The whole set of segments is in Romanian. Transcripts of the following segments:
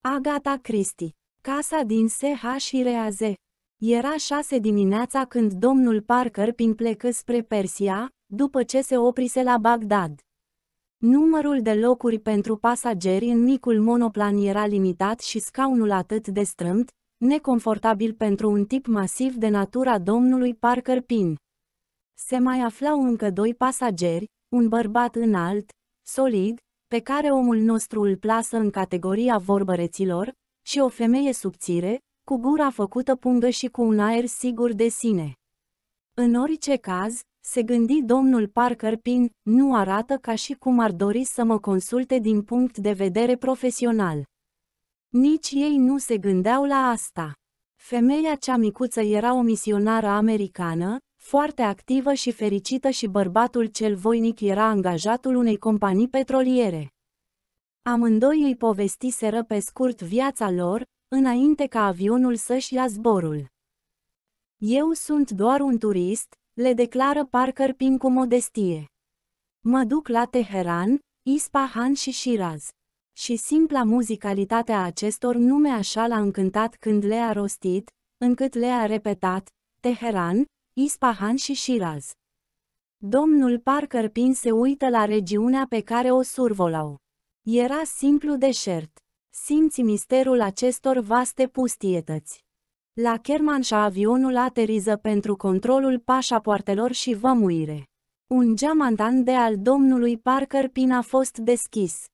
Agata Cristi. Casa din CHIRAZ. Era șase dimineața când domnul Parker Pin plecă spre Persia, după ce se oprise la Bagdad. Numărul de locuri pentru pasageri în micul monoplan era limitat și scaunul atât de strâmt, neconfortabil pentru un tip masiv de natura domnului Parker Pin. Se mai aflau încă doi pasageri, un bărbat înalt, solid, pe care omul nostru îl plasă în categoria vorbăreților, și o femeie subțire, cu gura făcută pungă și cu un aer sigur de sine. În orice caz, se gândi domnul Parker Pin, nu arată ca și cum ar dori să mă consulte din punct de vedere profesional. Nici ei nu se gândeau la asta. Femeia cea micuță era o misionară americană, foarte activă și fericită și bărbatul cel voinic era angajatul unei companii petroliere. Amândoi îi povestiseră pe scurt viața lor, înainte ca avionul să-și ia zborul. Eu sunt doar un turist, le declară Parker Pin cu modestie. Mă duc la Teheran, Ispahan și Shiraz. Și simpla muzicalitatea acestor nume așa l-a încântat când le-a rostit, încât le-a repetat, Teheran, Ispahan și Shiraz. Domnul Parker Pin se uită la regiunea pe care o survolau. Era simplu deșert. Simți misterul acestor vaste pustietăți. La Kermanșa avionul ateriză pentru controlul pașapoartelor și vămuire. Un geamantan de al domnului Parker Pin a fost deschis.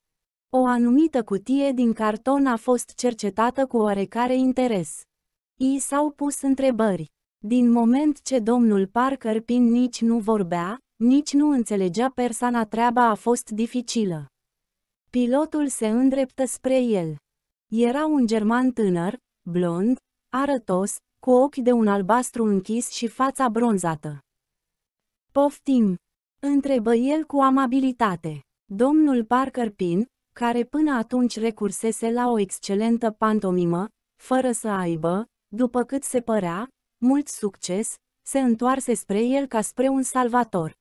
O anumită cutie din carton a fost cercetată cu oarecare interes. I s-au pus întrebări. Din moment ce domnul Parker Pin nici nu vorbea, nici nu înțelegea persoana treaba a fost dificilă. Pilotul se îndreptă spre el. Era un german tânăr, blond, arătos, cu ochi de un albastru închis și fața bronzată. Poftim! Întrebă el cu amabilitate. Domnul Parker Pin, care până atunci recursese la o excelentă pantomimă, fără să aibă, după cât se părea, mult succes, se întoarse spre el ca spre un salvator.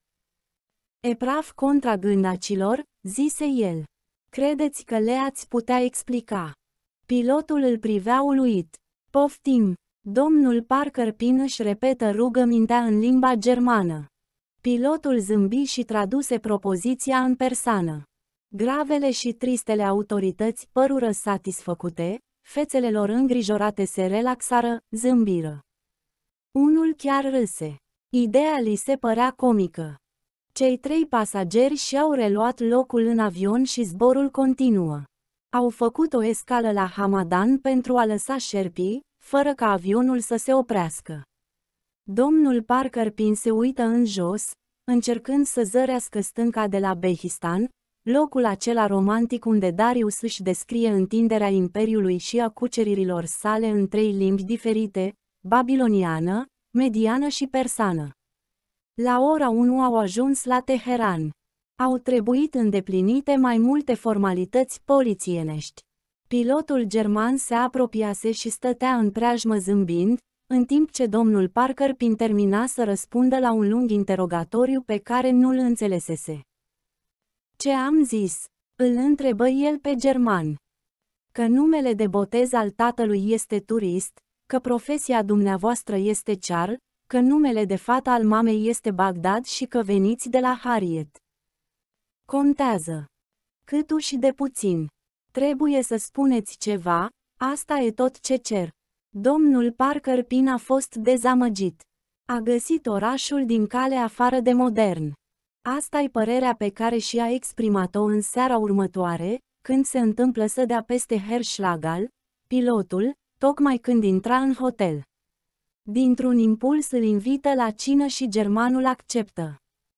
Epraf contra gândacilor, zise el. Credeți că le-ați putea explica. Pilotul îl privea uluit. Poftim! Domnul Parker Pin își repetă rugămintea în limba germană. Pilotul zâmbi și traduse propoziția în persană. Gravele și tristele autorități părură satisfăcute, fețele lor îngrijorate se relaxară, zâmbiră. Unul chiar râse. Ideea li se părea comică. Cei trei pasageri și-au reluat locul în avion și zborul continuă. Au făcut o escală la Hamadan pentru a lăsa șerpii, fără ca avionul să se oprească. Domnul Parker Pin se uită în jos, încercând să zărească stânca de la Behistan, locul acela romantic unde Darius își descrie întinderea imperiului și a cuceririlor sale în trei limbi diferite, babiloniană, mediană și persană. La ora 1 au ajuns la Teheran. Au trebuit îndeplinite mai multe formalități polițienești. Pilotul german se apropiase și stătea în preajmă zâmbind, în timp ce domnul Parker pin termina să răspundă la un lung interogatoriu pe care nu-l înțelesese. Ce am zis? Îl întrebă el pe german. Că numele de botez al tatălui este turist, că profesia dumneavoastră este Char, că numele de fata al mamei este Bagdad și că veniți de la Harriet. Contează. Cât și de puțin. Trebuie să spuneți ceva, asta e tot ce cer. Domnul Parker Pin a fost dezamăgit. A găsit orașul din cale afară de modern. asta e părerea pe care și a exprimat-o în seara următoare, când se întâmplă să dea peste Herschlagal, pilotul, tocmai când intra în hotel. Dintr-un impuls îl invită la cină și germanul acceptă.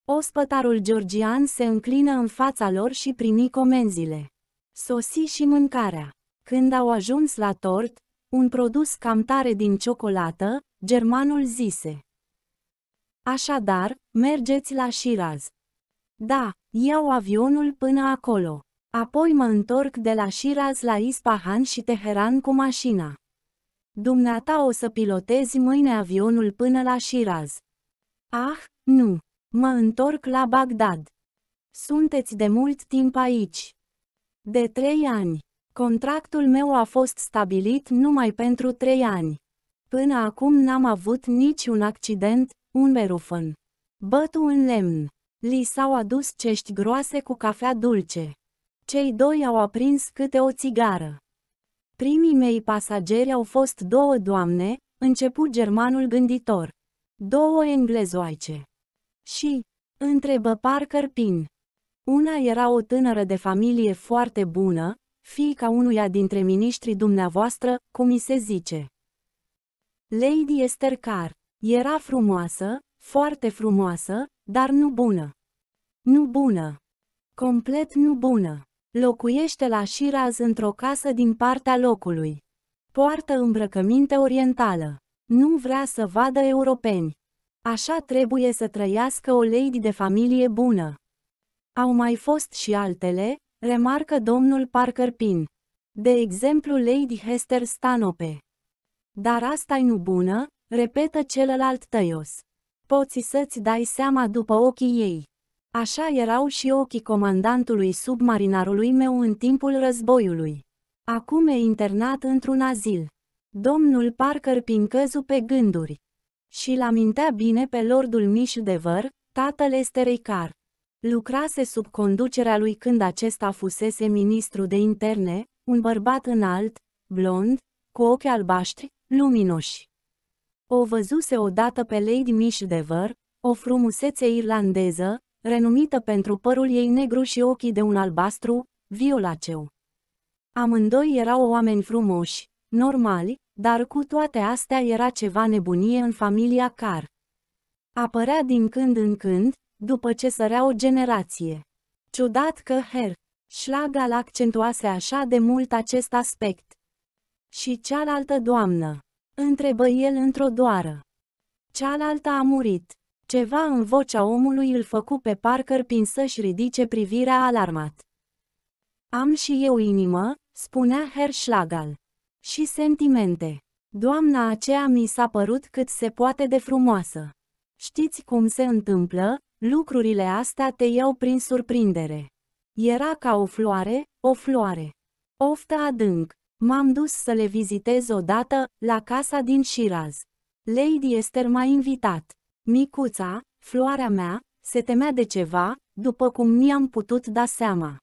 Ospătarul georgian se înclină în fața lor și primi comenzile. Sosi și mâncarea. Când au ajuns la tort, un produs cam tare din ciocolată, germanul zise. Așadar, mergeți la Shiraz. Da, iau avionul până acolo. Apoi mă întorc de la Shiraz la Ispahan și Teheran cu mașina. Dumneata o să pilotezi mâine avionul până la Shiraz. Ah, nu. Mă întorc la Bagdad. Sunteți de mult timp aici. De trei ani. Contractul meu a fost stabilit numai pentru trei ani. Până acum n-am avut niciun accident, un berufăn. Bătu în lemn. Li s-au adus cești groase cu cafea dulce. Cei doi au aprins câte o țigară. Primii mei pasageri au fost două doamne, început germanul gânditor. Două englezoaice. Și, întrebă Parker Pin. Una era o tânără de familie foarte bună, fiica unuia dintre miniștrii dumneavoastră, cum mi se zice. Lady Esther Carr. Era frumoasă, foarte frumoasă, dar nu bună. Nu bună. Complet nu bună. Locuiește la Shiraz într-o casă din partea locului. Poartă îmbrăcăminte orientală. Nu vrea să vadă europeni. Așa trebuie să trăiască o lady de familie bună. Au mai fost și altele, remarcă domnul Parker Pin. De exemplu Lady Hester Stanope. Dar asta e nu bună, repetă celălalt tăios. Poți să-ți dai seama după ochii ei. Așa erau și ochii comandantului submarinarului meu în timpul războiului. Acum e internat într-un azil. Domnul Parker pincăzu pe gânduri. Și-l amintea bine pe lordul Mișdevăr, tatăl Esterei Car. Lucrase sub conducerea lui când acesta fusese ministru de interne, un bărbat înalt, blond, cu ochi albaștri, luminoși. O văzuse odată pe Lady Mișdevăr, o frumusețe irlandeză, renumită pentru părul ei negru și ochii de un albastru, violaceu. Amândoi erau oameni frumoși, normali, dar cu toate astea era ceva nebunie în familia Car. Apărea din când în când, după ce sărea o generație. Ciudat că Herr Schlagal accentuase așa de mult acest aspect. Și cealaltă doamnă, întrebă el într-o doară. Cealaltă a murit. Ceva în vocea omului îl făcu pe Parker prin să-și ridice privirea alarmat. Am și eu inimă, spunea Herschlagal. Și sentimente. Doamna aceea mi s-a părut cât se poate de frumoasă. Știți cum se întâmplă? Lucrurile astea te iau prin surprindere. Era ca o floare, o floare. Oftă adânc. M-am dus să le vizitez odată, la casa din Shiraz. Lady Esther m-a invitat. Micuța, floarea mea, se temea de ceva, după cum mi-am putut da seama.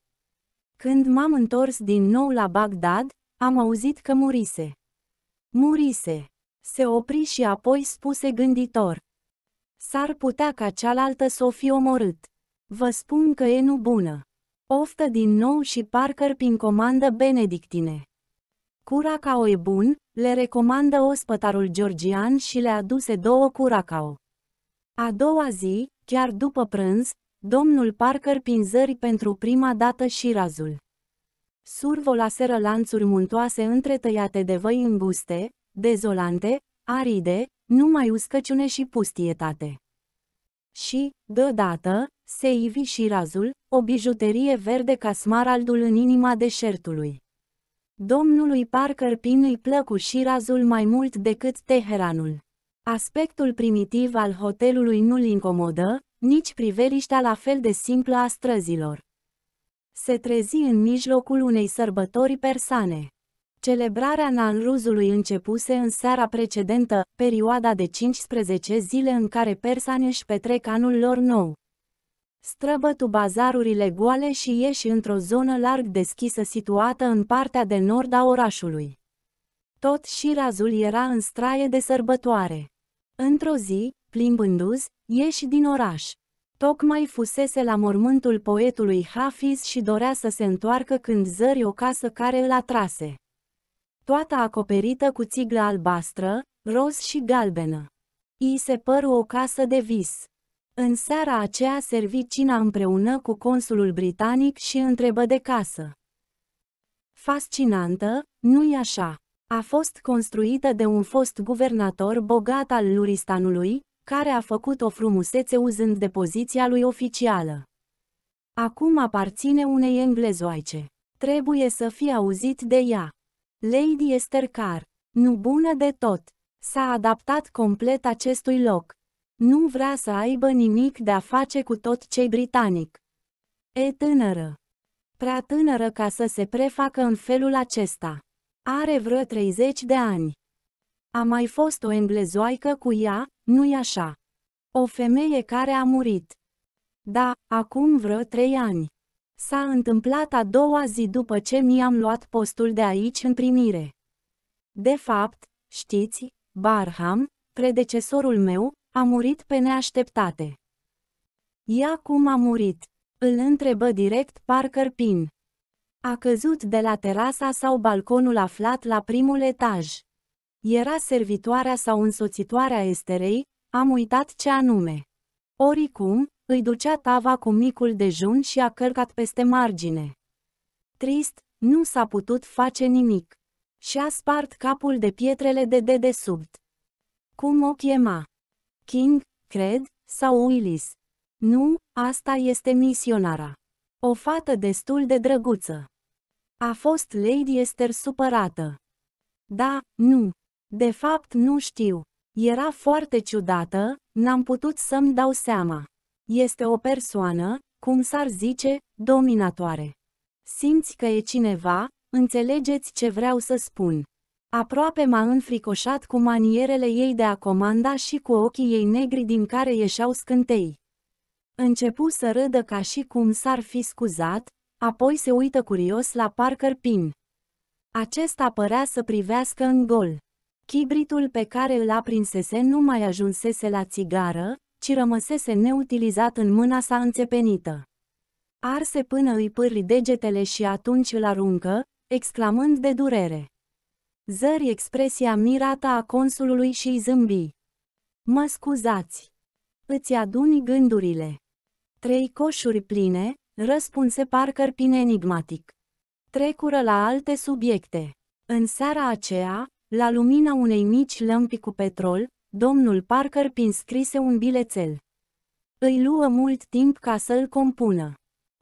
Când m-am întors din nou la Bagdad, am auzit că murise. Murise. Se opri și apoi spuse gânditor. S-ar putea ca cealaltă să o fi omorât. Vă spun că e nu bună. Oftă din nou și parcă prin comandă benedictine. Curacao e bun, le recomandă ospătarul georgian și le aduse două curacao. A doua zi, chiar după prânz, domnul Parker pinzări pentru prima dată și razul. Survolaseră lanțuri muntoase întretăiate de văi înguste, dezolante, aride, numai uscăciune și pustietate. Și, deodată, se ivi și razul, o bijuterie verde ca smaraldul în inima deșertului. Domnului Parker Pin îi plăcu și razul mai mult decât Teheranul. Aspectul primitiv al hotelului nu-l incomodă, nici priveliștea la fel de simplă a străzilor. Se trezi în mijlocul unei sărbători persane. Celebrarea Nanruzului începuse în seara precedentă, perioada de 15 zile în care persane își petrec anul lor nou. Străbătu bazarurile goale și ieși într-o zonă larg deschisă situată în partea de nord a orașului. Tot și razul era în straie de sărbătoare. Într-o zi, plimbându-ți, ieși din oraș. Tocmai fusese la mormântul poetului Hafiz și dorea să se întoarcă când zări o casă care îl atrase. Toată acoperită cu țiglă albastră, roz și galbenă. I se păru o casă de vis. În seara aceea servi cina împreună cu consulul britanic și întrebă de casă. Fascinantă, nu-i așa? A fost construită de un fost guvernator bogat al Luristanului, care a făcut o frumusețe uzând de poziția lui oficială. Acum aparține unei englezoaice. Trebuie să fie auzit de ea. Lady Esther Carr, nu bună de tot, s-a adaptat complet acestui loc. Nu vrea să aibă nimic de a face cu tot cei britanic. E tânără. Prea tânără ca să se prefacă în felul acesta. Are vreo 30 de ani. A mai fost o englezoaică cu ea, nu-i așa? O femeie care a murit. Da, acum vreo trei ani. S-a întâmplat a doua zi după ce mi-am luat postul de aici în primire. De fapt, știți, Barham, predecesorul meu, a murit pe neașteptate. Ia cum a murit? Îl întrebă direct Parker Pin. A căzut de la terasa sau balconul aflat la primul etaj. Era servitoarea sau însoțitoarea Esterei, am uitat ce anume. Oricum, îi ducea tava cu micul dejun și a călcat peste margine. Trist, nu s-a putut face nimic. Și-a spart capul de pietrele de dedesubt. Cum o chema? King, cred, sau Willis? Nu, asta este misionara. O fată destul de drăguță. A fost Lady Esther supărată. Da, nu. De fapt nu știu. Era foarte ciudată, n-am putut să-mi dau seama. Este o persoană, cum s-ar zice, dominatoare. Simți că e cineva, înțelegeți ce vreau să spun. Aproape m-a înfricoșat cu manierele ei de a comanda și cu ochii ei negri din care ieșeau scântei. Începu să râdă ca și cum s-ar fi scuzat, Apoi se uită curios la Parker Pin. Acesta părea să privească în gol. Chibritul pe care îl aprinsese nu mai ajunsese la țigară, ci rămăsese neutilizat în mâna sa înțepenită. Arse până îi pârli degetele și atunci îl aruncă, exclamând de durere. Zări expresia mirată a consulului și îi zâmbi. Mă scuzați. Îți aduni gândurile. Trei coșuri pline, răspunse Parker prin enigmatic. Trecură la alte subiecte. În seara aceea, la lumina unei mici lămpi cu petrol, domnul Parker prin scrise un bilețel. Îi luă mult timp ca să-l compună.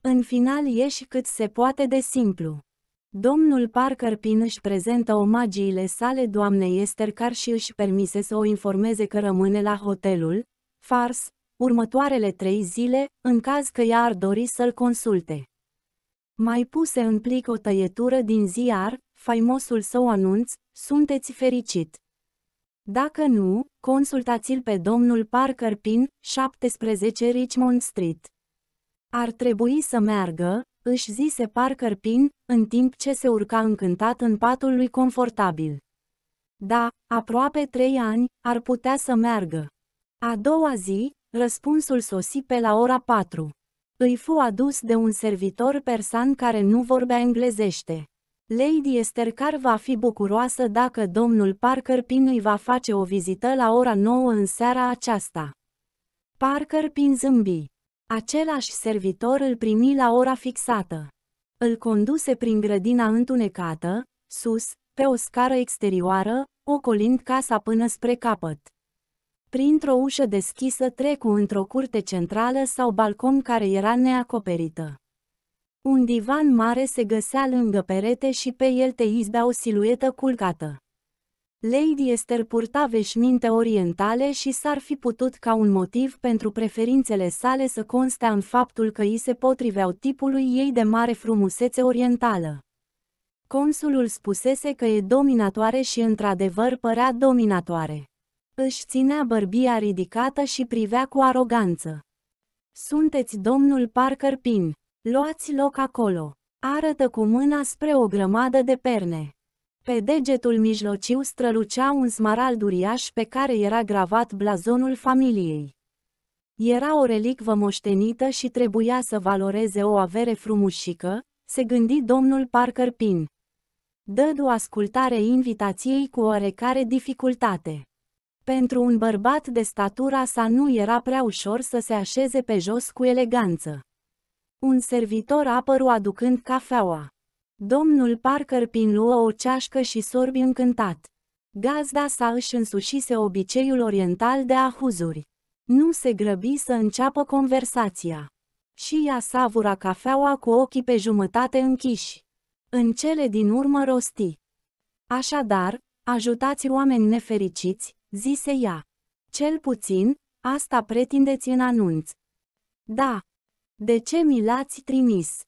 În final ieși cât se poate de simplu. Domnul Parker Pin își prezentă omagiile sale doamnei Esther Car și își permise să o informeze că rămâne la hotelul Fars, următoarele trei zile, în caz că ea ar dori să-l consulte. Mai puse în plic o tăietură din ziar, faimosul său anunț, sunteți fericit. Dacă nu, consultați-l pe domnul Parker Pin, 17 Richmond Street. Ar trebui să meargă, își zise Parker Pin, în timp ce se urca încântat în patul lui confortabil. Da, aproape trei ani, ar putea să meargă. A doua zi, Răspunsul sosi pe la ora 4. Îi fu adus de un servitor persan care nu vorbea englezește. Lady Estercar va fi bucuroasă dacă domnul Parker Pin îi va face o vizită la ora 9 în seara aceasta. Parker Pin zâmbi. Același servitor îl primi la ora fixată. Îl conduse prin grădina întunecată, sus, pe o scară exterioară, ocolind casa până spre capăt printr-o ușă deschisă trecu într-o curte centrală sau balcon care era neacoperită. Un divan mare se găsea lângă perete și pe el te izbea o siluetă culcată. Lady Esther purta veșminte orientale și s-ar fi putut ca un motiv pentru preferințele sale să constea în faptul că îi se potriveau tipului ei de mare frumusețe orientală. Consulul spusese că e dominatoare și într-adevăr părea dominatoare. Își ținea bărbia ridicată și privea cu aroganță. Sunteți domnul Parker Pin. Luați loc acolo. Arătă cu mâna spre o grămadă de perne. Pe degetul mijlociu strălucea un smarald uriaș pe care era gravat blazonul familiei. Era o relicvă moștenită și trebuia să valoreze o avere frumușică, se gândi domnul Parker Pin. Dădu ascultare invitației cu oarecare dificultate. Pentru un bărbat de statura sa nu era prea ușor să se așeze pe jos cu eleganță. Un servitor apăru aducând cafeaua. Domnul Parker luă o ceașcă și sorbi încântat. Gazda sa își însușise obiceiul oriental de ahuzuri. Nu se grăbi să înceapă conversația. Și ea savura cafeaua cu ochii pe jumătate închiși. În cele din urmă rosti. Așadar, ajutați oameni nefericiți, zise ea. Cel puțin, asta pretindeți în anunț. Da. De ce mi l-ați trimis?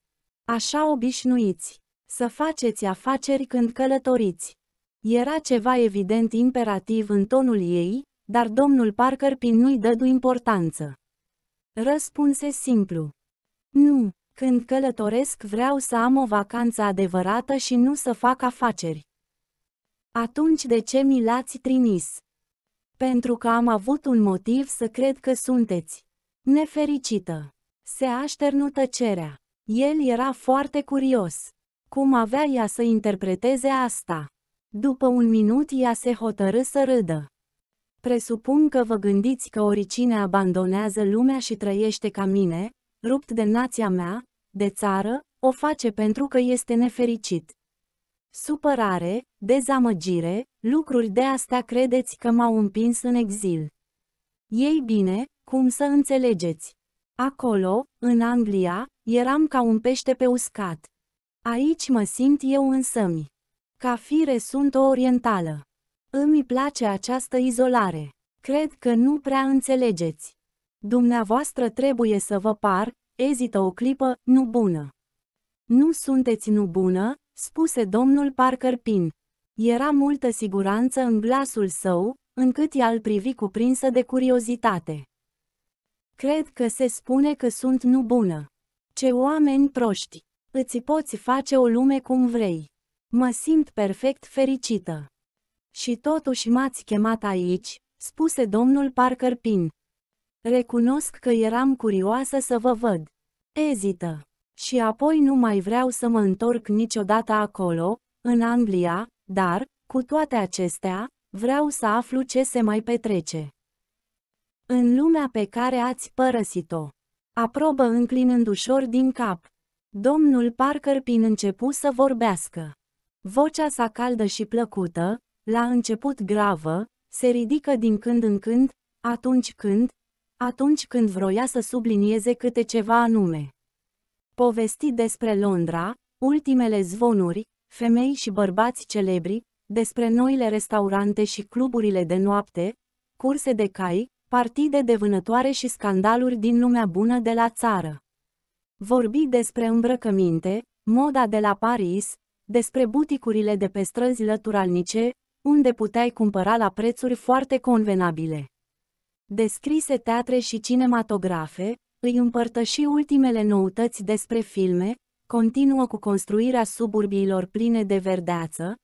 Așa obișnuiți. Să faceți afaceri când călătoriți. Era ceva evident imperativ în tonul ei, dar domnul Parker Pin nu-i dădu importanță. Răspunse simplu. Nu, când călătoresc vreau să am o vacanță adevărată și nu să fac afaceri. Atunci de ce mi l-ați trimis? pentru că am avut un motiv să cred că sunteți nefericită. Se așternu tăcerea. El era foarte curios. Cum avea ea să interpreteze asta? După un minut ea se hotărâ să râdă. Presupun că vă gândiți că oricine abandonează lumea și trăiește ca mine, rupt de nația mea, de țară, o face pentru că este nefericit supărare, dezamăgire, lucruri de astea credeți că m-au împins în exil. Ei bine, cum să înțelegeți? Acolo, în Anglia, eram ca un pește pe uscat. Aici mă simt eu însămi. Ca fire sunt o orientală. Îmi place această izolare. Cred că nu prea înțelegeți. Dumneavoastră trebuie să vă par, ezită o clipă, nu bună. Nu sunteți nu bună, spuse domnul Parker Pin. Era multă siguranță în glasul său, încât a îl privi cuprinsă de curiozitate. Cred că se spune că sunt nu bună. Ce oameni proști! Îți poți face o lume cum vrei. Mă simt perfect fericită. Și totuși m-ați chemat aici, spuse domnul Parker Pin. Recunosc că eram curioasă să vă văd. Ezită. Și apoi nu mai vreau să mă întorc niciodată acolo, în Anglia, dar, cu toate acestea, vreau să aflu ce se mai petrece. În lumea pe care ați părăsit-o. Aprobă înclinând ușor din cap. Domnul Parker prin începu să vorbească. Vocea sa caldă și plăcută, la început gravă, se ridică din când în când, atunci când, atunci când vroia să sublinieze câte ceva anume. Povesti despre Londra, ultimele zvonuri, femei și bărbați celebri, despre noile restaurante și cluburile de noapte, curse de cai, partide de vânătoare și scandaluri din lumea bună de la țară. Vorbi despre îmbrăcăminte, moda de la Paris, despre buticurile de pe străzi lăturalnice, unde puteai cumpăra la prețuri foarte convenabile. Descrise teatre și cinematografe, îi împărtăși ultimele noutăți despre filme, continuă cu construirea suburbiilor pline de verdeață,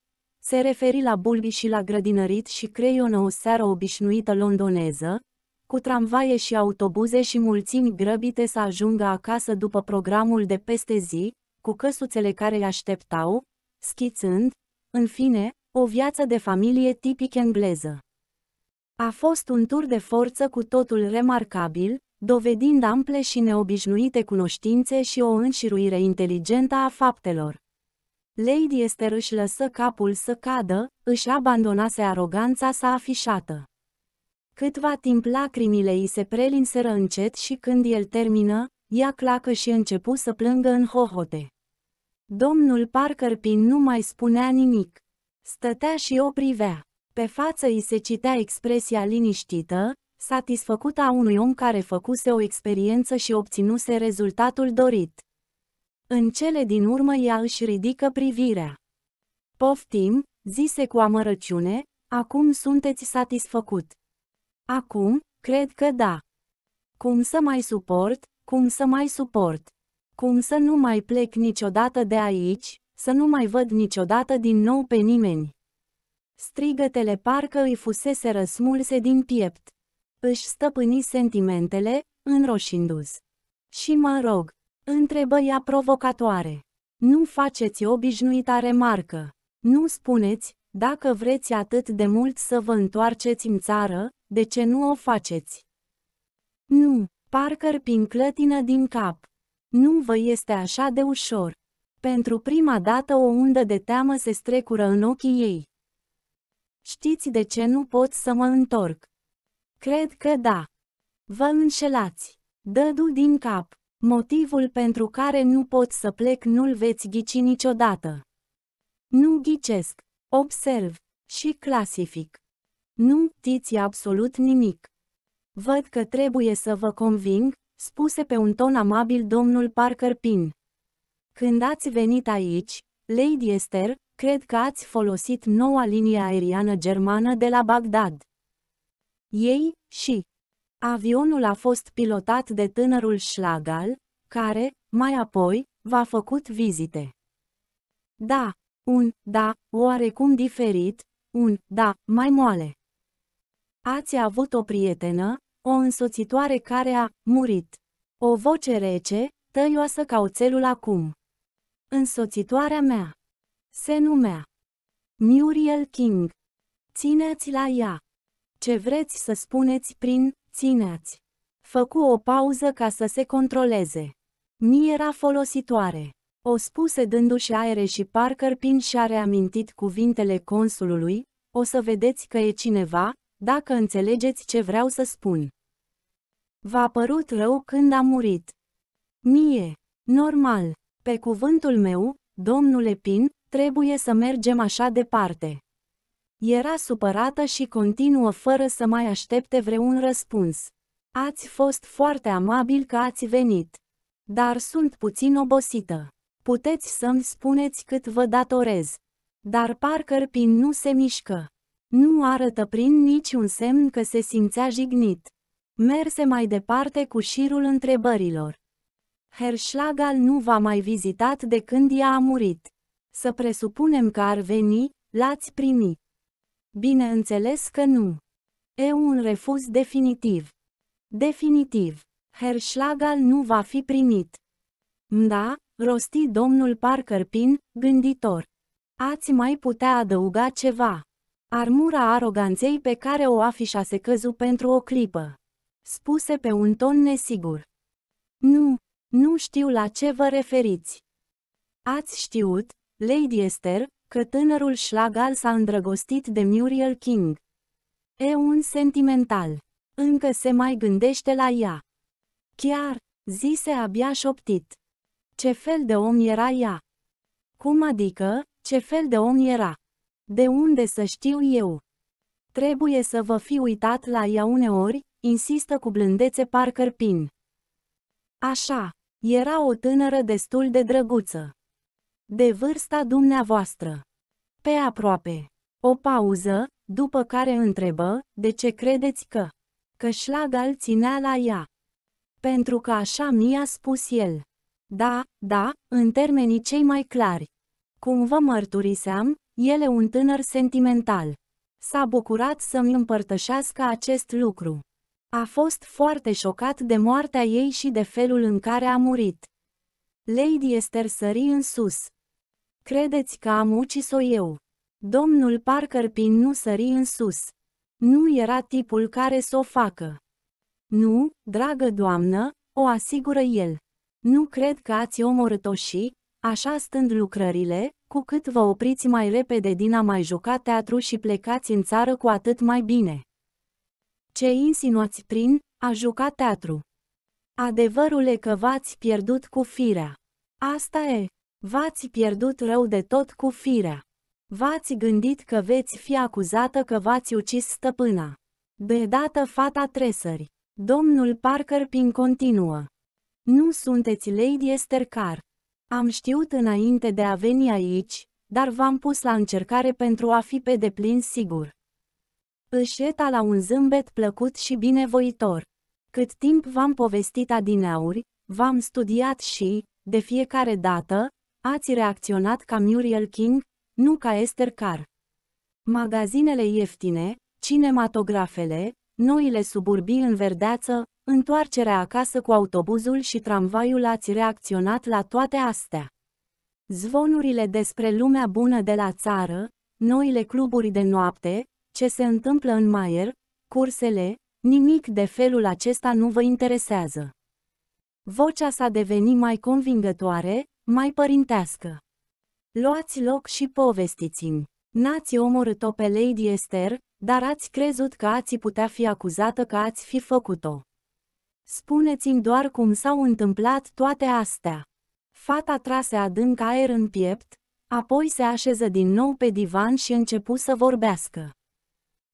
se referi la bulbi și la grădinărit și creionă o seară obișnuită londoneză, cu tramvaie și autobuze și mulțimi grăbite să ajungă acasă după programul de peste zi, cu căsuțele care îi așteptau, schițând, în fine, o viață de familie tipic engleză. A fost un tur de forță cu totul remarcabil, dovedind ample și neobișnuite cunoștințe și o înșiruire inteligentă a faptelor. Lady Esther își lăsă capul să cadă, își abandonase aroganța sa afișată. Câtva timp lacrimile îi se prelinseră încet și când el termină, ea clacă și începu să plângă în hohote. Domnul Parker Pin nu mai spunea nimic. Stătea și o privea. Pe față îi se citea expresia liniștită, satisfăcut a unui om care făcuse o experiență și obținuse rezultatul dorit. În cele din urmă ea își ridică privirea. Poftim, zise cu amărăciune, acum sunteți satisfăcut. Acum, cred că da. Cum să mai suport, cum să mai suport. Cum să nu mai plec niciodată de aici, să nu mai văd niciodată din nou pe nimeni. Strigătele parcă îi fusese răsmulse din piept își stăpâni sentimentele, înroșindu-s. Și mă rog, întrebă ea provocatoare. Nu faceți obișnuita remarcă. Nu spuneți, dacă vreți atât de mult să vă întoarceți în țară, de ce nu o faceți? Nu, Parker prin clătină din cap. Nu vă este așa de ușor. Pentru prima dată o undă de teamă se strecură în ochii ei. Știți de ce nu pot să mă întorc? Cred că da. Vă înșelați. Dădu din cap. Motivul pentru care nu pot să plec nu-l veți ghici niciodată. Nu ghicesc, observ și clasific. Nu tiți absolut nimic. Văd că trebuie să vă conving, spuse pe un ton amabil domnul Parker Pin. Când ați venit aici, Lady Esther, cred că ați folosit noua linie aeriană germană de la Bagdad ei și avionul a fost pilotat de tânărul Schlagal, care, mai apoi, v-a făcut vizite. Da, un da oarecum diferit, un da mai moale. Ați avut o prietenă, o însoțitoare care a murit. O voce rece, tăioasă ca oțelul acum. Însoțitoarea mea. Se numea Muriel King. Țineți la ea. Ce vreți să spuneți prin țineați? Făcu o pauză ca să se controleze. Mi era folositoare. O spuse dându-și aere și Parker Pin și-a reamintit cuvintele consulului, o să vedeți că e cineva, dacă înțelegeți ce vreau să spun. V-a părut rău când a murit. Mie, normal, pe cuvântul meu, domnule Pin, trebuie să mergem așa departe. Era supărată și continuă fără să mai aștepte vreun răspuns. Ați fost foarte amabil că ați venit. Dar sunt puțin obosită. Puteți să-mi spuneți cât vă datorez. Dar Parker Pin nu se mișcă. Nu arătă prin niciun semn că se simțea jignit. Merse mai departe cu șirul întrebărilor. Herschlagal nu v-a mai vizitat de când ea a murit. Să presupunem că ar veni, l-ați primit. Bineînțeles că nu. E un refuz definitiv. Definitiv. Herschlagal nu va fi primit. Da, rosti domnul Parker Pin, gânditor. Ați mai putea adăuga ceva. Armura aroganței pe care o afișa se căzu pentru o clipă. Spuse pe un ton nesigur. Nu, nu știu la ce vă referiți. Ați știut, Lady Esther, că tânărul Schlagal s-a îndrăgostit de Muriel King. E un sentimental. Încă se mai gândește la ea. Chiar, zise abia șoptit. Ce fel de om era ea? Cum adică, ce fel de om era? De unde să știu eu? Trebuie să vă fi uitat la ea uneori, insistă cu blândețe Parker Pin. Așa, era o tânără destul de drăguță. De vârsta dumneavoastră. Pe aproape. O pauză, după care întrebă, de ce credeți că? Că șlagal ținea la ea. Pentru că așa mi-a spus el. Da, da, în termenii cei mai clari. Cum vă mărturiseam, el e un tânăr sentimental. S-a bucurat să-mi împărtășească acest lucru. A fost foarte șocat de moartea ei și de felul în care a murit. Lady Esther sări în sus. Credeți că am ucis-o eu. Domnul Parker Pin nu sări în sus. Nu era tipul care să o facă. Nu, dragă doamnă, o asigură el. Nu cred că ați omorât-o și, așa stând lucrările, cu cât vă opriți mai repede din a mai juca teatru și plecați în țară cu atât mai bine. Ce insinuați prin a juca teatru? Adevărul e că v-ați pierdut cu firea. Asta e. V-ați pierdut rău de tot cu firea. V-ați gândit că veți fi acuzată că v-ați ucis stăpâna. Bedată fata tresări. Domnul Parker Pin continuă. Nu sunteți Lady Esther Carr. Am știut înainte de a veni aici, dar v-am pus la încercare pentru a fi pe deplin sigur. Își la un zâmbet plăcut și binevoitor. Cât timp v-am povestit adineauri, v-am studiat și, de fiecare dată, Ați reacționat ca Muriel King, nu ca Esther Carr. Magazinele ieftine, cinematografele, noile suburbii în verdeață, întoarcerea acasă cu autobuzul și tramvaiul ați reacționat la toate astea. Zvonurile despre lumea bună de la țară, noile cluburi de noapte, ce se întâmplă în maier, cursele, nimic de felul acesta nu vă interesează. Vocea s-a devenit mai convingătoare, mai părintească. Luați loc și povestiți-mi. N-ați omorât-o pe Lady Esther, dar ați crezut că ați putea fi acuzată că ați fi făcut-o. Spuneți-mi doar cum s-au întâmplat toate astea. Fata trase adânc aer în piept, apoi se așeză din nou pe divan și începu să vorbească.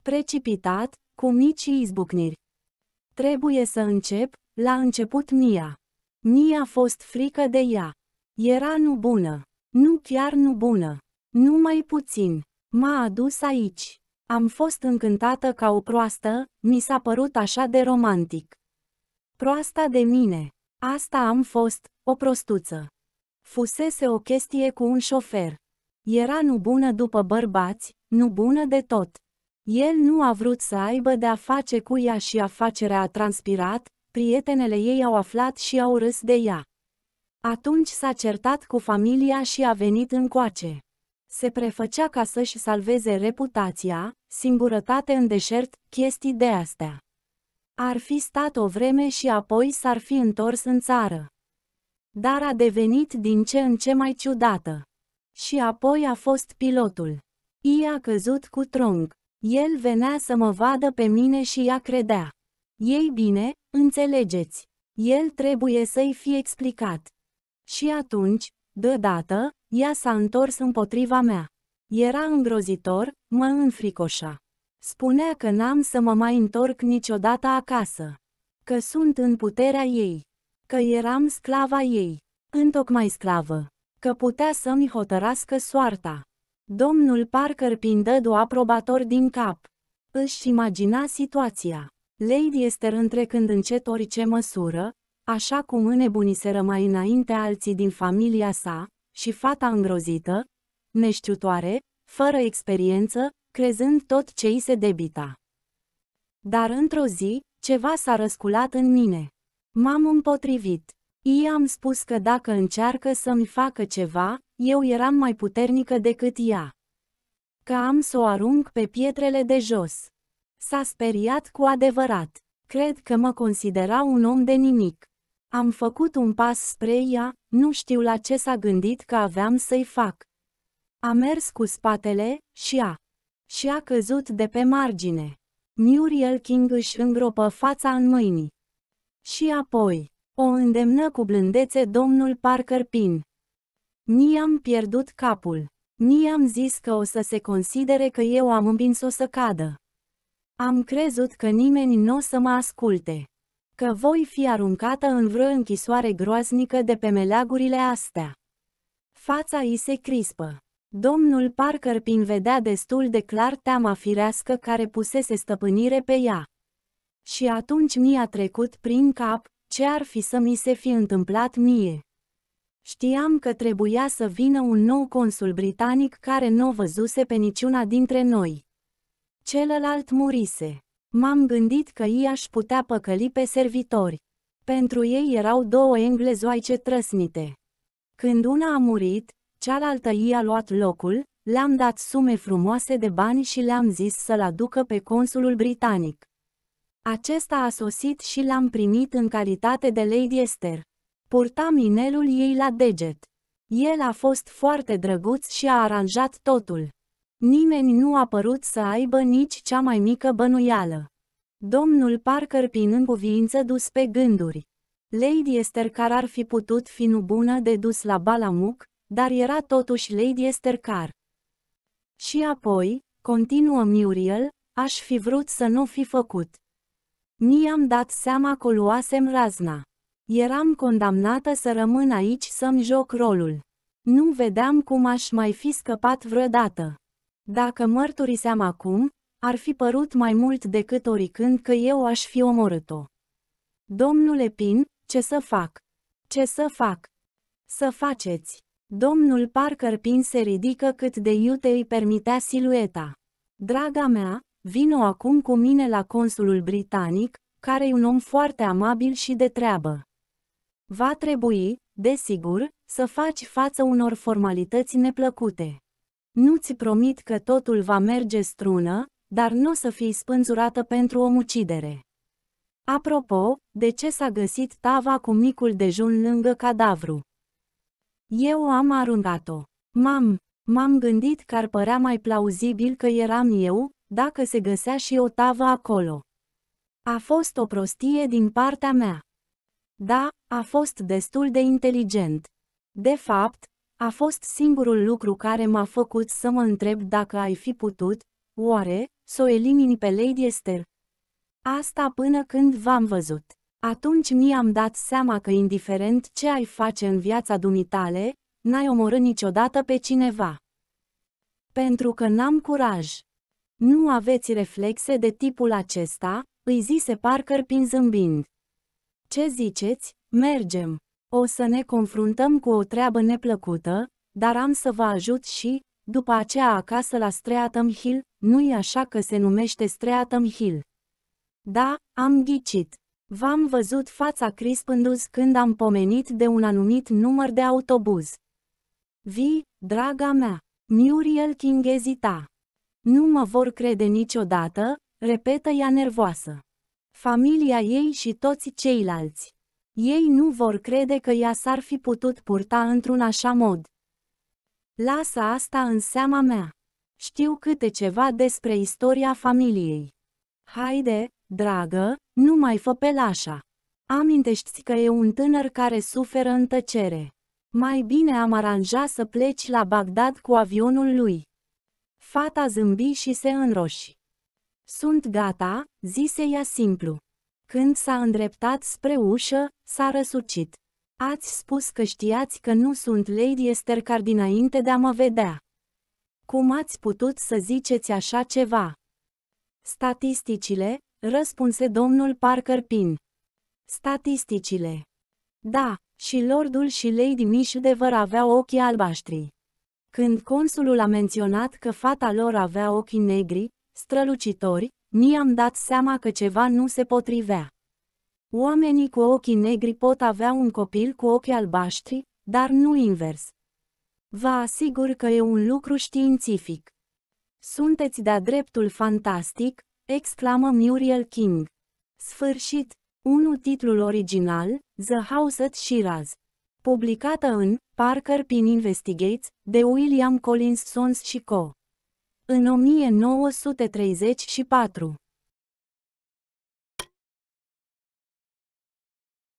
Precipitat, cu mici izbucniri. Trebuie să încep, la început Mia. Mia a fost frică de ea. Era nu bună. Nu chiar nu bună. Numai puțin. M-a adus aici. Am fost încântată ca o proastă, mi s-a părut așa de romantic. Proasta de mine. Asta am fost, o prostuță. Fusese o chestie cu un șofer. Era nu bună după bărbați, nu bună de tot. El nu a vrut să aibă de-a face cu ea și afacerea a transpirat, prietenele ei au aflat și au râs de ea. Atunci s-a certat cu familia și a venit încoace. Se prefăcea ca să-și salveze reputația, singurătate în deșert, chestii de astea. Ar fi stat o vreme și apoi s-ar fi întors în țară. Dar a devenit din ce în ce mai ciudată. Și apoi a fost pilotul. I a căzut cu tronc. El venea să mă vadă pe mine și ea credea. Ei bine, înțelegeți. El trebuie să-i fie explicat. Și atunci, deodată, ea s-a întors împotriva mea. Era îngrozitor, mă înfricoșa. Spunea că n-am să mă mai întorc niciodată acasă. Că sunt în puterea ei. Că eram sclava ei. Întocmai sclavă. Că putea să-mi hotărască soarta. Domnul Parker pindă do aprobator din cap. Își imagina situația. Lady Esther întrecând încet orice măsură, așa cum înnebuniseră mai înainte alții din familia sa, și fata îngrozită, neștiutoare, fără experiență, crezând tot ce îi se debita. Dar într-o zi, ceva s-a răsculat în mine. M-am împotrivit. I-am spus că dacă încearcă să-mi facă ceva, eu eram mai puternică decât ea. Că am să o arunc pe pietrele de jos. S-a speriat cu adevărat. Cred că mă considera un om de nimic. Am făcut un pas spre ea, nu știu la ce s-a gândit că aveam să-i fac. A mers cu spatele și a. Și a căzut de pe margine. Muriel King își îngropă fața în mâini. Și apoi, o îndemnă cu blândețe domnul Parker Pin. Ni-am pierdut capul. Ni-am zis că o să se considere că eu am împins-o să cadă. Am crezut că nimeni nu o să mă asculte că voi fi aruncată în vreo închisoare groaznică de pe meleagurile astea. Fața i se crispă. Domnul Parker pin vedea destul de clar teama firească care pusese stăpânire pe ea. Și atunci mi-a trecut prin cap, ce ar fi să mi se fi întâmplat mie. Știam că trebuia să vină un nou consul britanic care nu văzuse pe niciuna dintre noi. Celălalt murise. M-am gândit că ei aș putea păcăli pe servitori. Pentru ei erau două englezoaice trăsnite. Când una a murit, cealaltă i a luat locul, le-am dat sume frumoase de bani și le-am zis să-l aducă pe consulul britanic. Acesta a sosit și l-am primit în calitate de Lady Esther. Purta minelul ei la deget. El a fost foarte drăguț și a aranjat totul. Nimeni nu a părut să aibă nici cea mai mică bănuială. Domnul Parker în încuviință dus pe gânduri. Lady Esther Car ar fi putut fi nu bună de dus la Balamuc, dar era totuși Lady Esther Car. Și apoi, continuă Muriel, aș fi vrut să nu fi făcut. Mi-am dat seama că luasem razna. Eram condamnată să rămân aici să-mi joc rolul. Nu vedeam cum aș mai fi scăpat vreodată. Dacă mărturiseam acum, ar fi părut mai mult decât oricând că eu aș fi omorât-o. Domnule Pin, ce să fac? Ce să fac? Să faceți! Domnul Parker Pin se ridică cât de iute îi permitea silueta. Draga mea, vino acum cu mine la consulul britanic, care e un om foarte amabil și de treabă. Va trebui, desigur, să faci față unor formalități neplăcute. Nu-ți promit că totul va merge strună, dar nu o să fii spânzurată pentru o mucidere. Apropo, de ce s-a găsit tava cu micul dejun lângă cadavru? Eu am aruncat-o. mam m-am gândit că ar părea mai plauzibil că eram eu, dacă se găsea și o tavă acolo. A fost o prostie din partea mea. Da, a fost destul de inteligent. De fapt, a fost singurul lucru care m-a făcut să mă întreb dacă ai fi putut, oare, să o elimini pe Lady Esther. Asta până când v-am văzut. Atunci mi-am dat seama că indiferent ce ai face în viața dumitale, n-ai omorât niciodată pe cineva. Pentru că n-am curaj. Nu aveți reflexe de tipul acesta, îi zise Parker prin zâmbind. Ce ziceți, mergem. O să ne confruntăm cu o treabă neplăcută, dar am să vă ajut și, după aceea acasă la Streatham Hill, nu-i așa că se numește Streatham Hill. Da, am ghicit. V-am văzut fața crispându s când am pomenit de un anumit număr de autobuz. Vii, draga mea, Muriel King ezita. Nu mă vor crede niciodată, repetă ea nervoasă. Familia ei și toți ceilalți. Ei nu vor crede că ea s-ar fi putut purta într-un așa mod. Lasă asta în seama mea. Știu câte ceva despre istoria familiei. Haide, dragă, nu mai fă pe lașa. Amintești că e un tânăr care suferă în tăcere. Mai bine am aranja să pleci la Bagdad cu avionul lui. Fata zâmbi și se înroși. Sunt gata, zise ea simplu. Când s-a îndreptat spre ușă, s-a răsucit. Ați spus că știați că nu sunt Lady Estercar dinainte de a mă vedea. Cum ați putut să ziceți așa ceva? Statisticile, răspunse domnul Parker Pin. Statisticile. Da, și lordul și Lady Mishdever aveau ochii albaștri. Când consulul a menționat că fata lor avea ochii negri, strălucitori, mi-am dat seama că ceva nu se potrivea. Oamenii cu ochii negri pot avea un copil cu ochii albaștri, dar nu invers. Vă asigur că e un lucru științific. Sunteți de-a dreptul fantastic, exclamă Muriel King. Sfârșit, unul titlul original, The House at Shiraz. Publicată în Parker Pin Investigates, de William Collins Sons și Co în 1934.